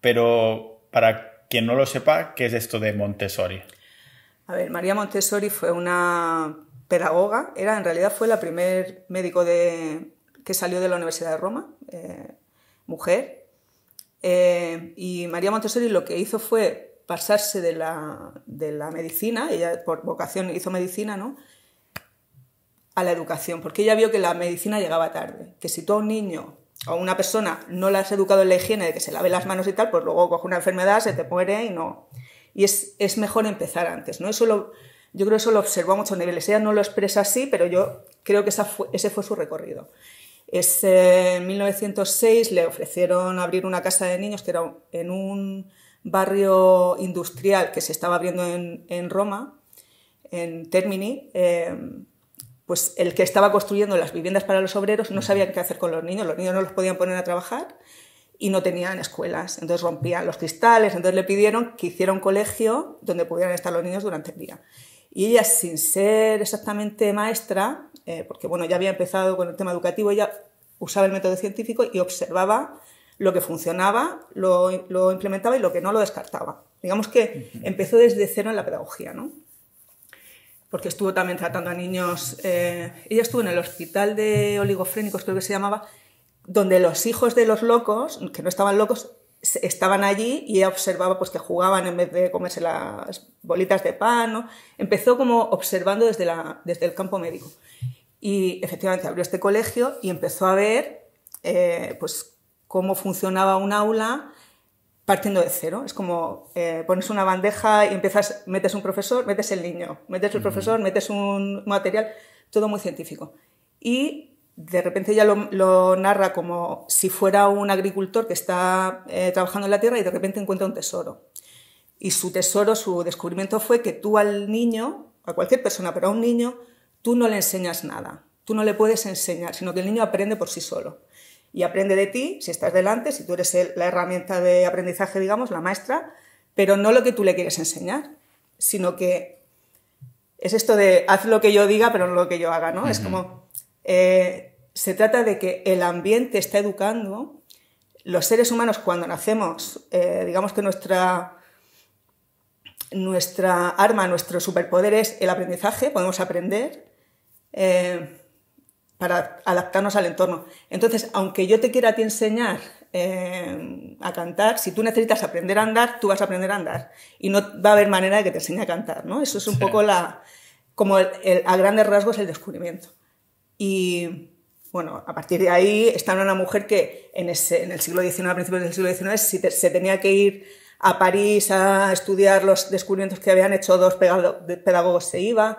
pero para quien no lo sepa, ¿qué es esto de Montessori? A ver, María Montessori fue una pedagoga, era en realidad fue la primer médico de, que salió de la Universidad de Roma, eh, mujer, eh, y María Montessori lo que hizo fue pasarse de la, de la medicina, ella por vocación hizo medicina, ¿no? a la educación, porque ella vio que la medicina llegaba tarde, que si todo un niño o una persona no la has educado en la higiene de que se lave las manos y tal, pues luego coge una enfermedad, se te muere y no. Y es, mejor empezar antes, ¿no? Eso lo, yo creo que eso lo observó a muchos niveles. Ella no lo expresa así, pero yo creo que esa fue, ese fue su recorrido. Es, en 1906 le ofrecieron abrir una casa de niños que era en un barrio industrial que se estaba abriendo en, Roma, en Termini. Eh, pues el que estaba construyendo las viviendas para los obreros no sabía qué hacer con los niños, los niños no los podían poner a trabajar y no tenían escuelas, entonces rompían los cristales, entonces le pidieron que hiciera un colegio donde pudieran estar los niños durante el día. Y ella, sin ser exactamente maestra, eh, porque bueno, ya había empezado con el tema educativo, ella usaba el método científico y observaba lo que funcionaba, lo, lo implementaba y lo que no lo descartaba. Digamos que empezó desde cero en la pedagogía, ¿no? porque estuvo también tratando a niños. Eh, ella estuvo en el hospital de oligofrénicos, creo que se llamaba, donde los hijos de los locos, que no estaban locos, estaban allí y ella observaba pues, que jugaban en vez de comerse las bolitas de pan. Empezó como observando desde, la, desde el campo médico. Y efectivamente abrió este colegio y empezó a ver eh, pues, cómo funcionaba un aula, partiendo de cero. Es como eh, pones una bandeja y empiezas, metes un profesor, metes el niño, metes el profesor, metes un material, todo muy científico. Y de repente ya lo, narra como si fuera un agricultor que está eh, trabajando en la tierra y de repente encuentra un tesoro. Y su tesoro, su descubrimiento fue que tú al niño, a cualquier persona, pero a un niño, tú no le enseñas nada, tú no le puedes enseñar, sino que el niño aprende por sí solo y aprende de ti, si estás delante, si tú eres la herramienta de aprendizaje, digamos, la maestra, pero no lo que tú le quieres enseñar, sino que es esto de haz lo que yo diga, pero no lo que yo haga, ¿no? Es como, eh, se trata de que el ambiente está educando, los seres humanos cuando nacemos, eh, digamos que nuestra, nuestra arma, nuestro superpoder es el aprendizaje, podemos aprender. Eh, para adaptarnos al entorno. Entonces, aunque yo te quiera a ti enseñar eh, a cantar, si tú necesitas aprender a andar, tú vas a aprender a andar. Y no va a haber manera de que te enseñe a cantar, ¿no? Eso es un poco la, como a grandes rasgos el descubrimiento. Y bueno, a partir de ahí está una mujer que en, el siglo XIX, a principios del siglo XIX, se tenía que ir a París a estudiar los descubrimientos que habían hecho dos pedagogos, se iba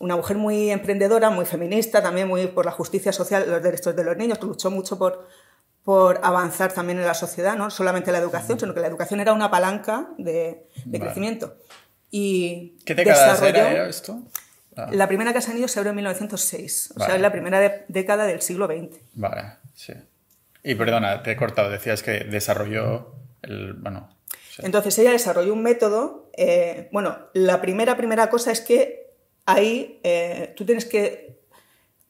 una mujer muy emprendedora, muy feminista, también muy por la justicia social, los derechos de los niños, que luchó mucho por, por avanzar también en la sociedad, no solamente la educación, mm. sino que la educación era una palanca de, de crecimiento. Y ¿Qué desarrolló, era esto? Ah. La primera casa de niños se abrió en 1906, o sea, es la primera década del siglo XX. Vale, sí. Y perdona, te he cortado, decías que desarrolló el... bueno... Entonces ella desarrolló un método, eh, bueno, la primera, primera cosa es que ahí eh, tú tienes que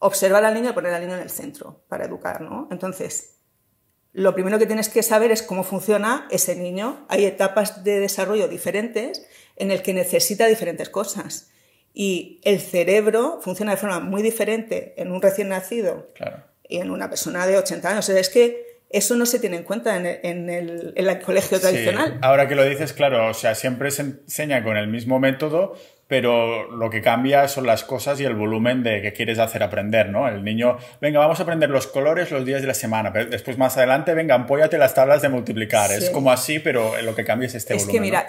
observar al niño y poner al niño en el centro para educar, Entonces, lo primero que tienes que saber es cómo funciona ese niño. Hay etapas de desarrollo diferentes en el que necesita diferentes cosas. Y el cerebro funciona de forma muy diferente en un recién nacido y en una persona de 80 años. es que eso no se tiene en cuenta en el, colegio tradicional. Ahora que lo dices, claro, o sea, siempre se enseña con el mismo método, pero lo que cambia son las cosas y el volumen de que quieres hacer aprender, ¿no? El niño, venga, vamos a aprender los colores los días de la semana, pero después más adelante, venga, apóyate las tablas de multiplicar. Es como así, pero lo que cambia es este volumen. mira,